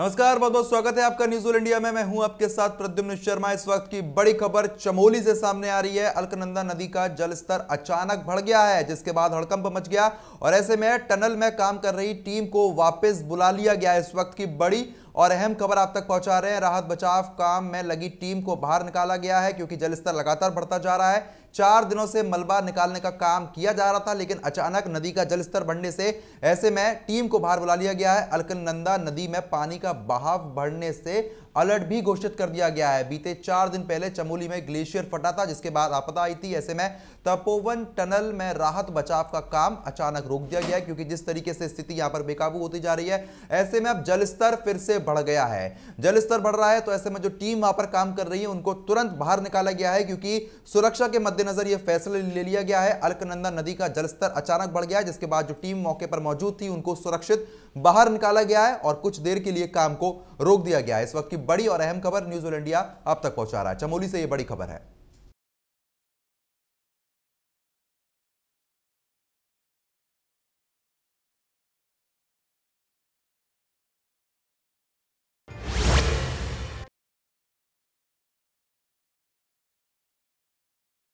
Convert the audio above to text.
नमस्कार बहुत बहुत स्वागत है आपका न्यूज इंडिया में मैं हूं आपके साथ प्रद्युम्न शर्मा इस वक्त की बड़ी खबर चमोली से सामने आ रही है अलकनंदा नदी का जलस्तर अचानक बढ़ गया है जिसके बाद हड़कंप मच गया और ऐसे में टनल में काम कर रही टीम को वापस बुला लिया गया इस वक्त की बड़ी और अहम खबर आप तक पहुंचा रहे हैं राहत बचाव काम में लगी टीम को बाहर निकाला गया है क्योंकि जलस्तर लगातार बढ़ता जा रहा है चार दिनों से मलबा निकालने का काम किया जा रहा था लेकिन अचानक नदी का जलस्तर बढ़ने से ऐसे में टीम को बाहर बुला लिया गया है अलकनंदा नदी में पानी का बहाव बढ़ने से अलर्ट भी घोषित कर दिया गया है बीते चार दिन पहले चमोली में ग्लेशियर फटा था जिसके बाद आपदा आई थी ऐसे में तपोवन टनल में राहत बचाव का काम अचानक रोक दिया गया क्योंकि जिस तरीके से स्थिति यहां पर बेकाबू होती जा रही है ऐसे में अब जलस्तर फिर से बढ़ गया है जलस्तर बढ़ रहा है तो ऐसे में जो टीम वहां पर काम कर रही है उनको तुरंत बाहर निकाला गया है क्योंकि सुरक्षा के मद्देनजर यह फैसला ले लिया गया है अलकनंदा नदी का जलस्तर अचानक बढ़ गया है जिसके बाद जो टीम मौके पर मौजूद थी उनको सुरक्षित बाहर निकाला गया है और कुछ देर के लिए काम को रोक दिया गया इस वक्त की बड़ी और अहम खबर न्यूज इंडिया अब तक पहुंचा रहा है चमोली से यह बड़ी खबर है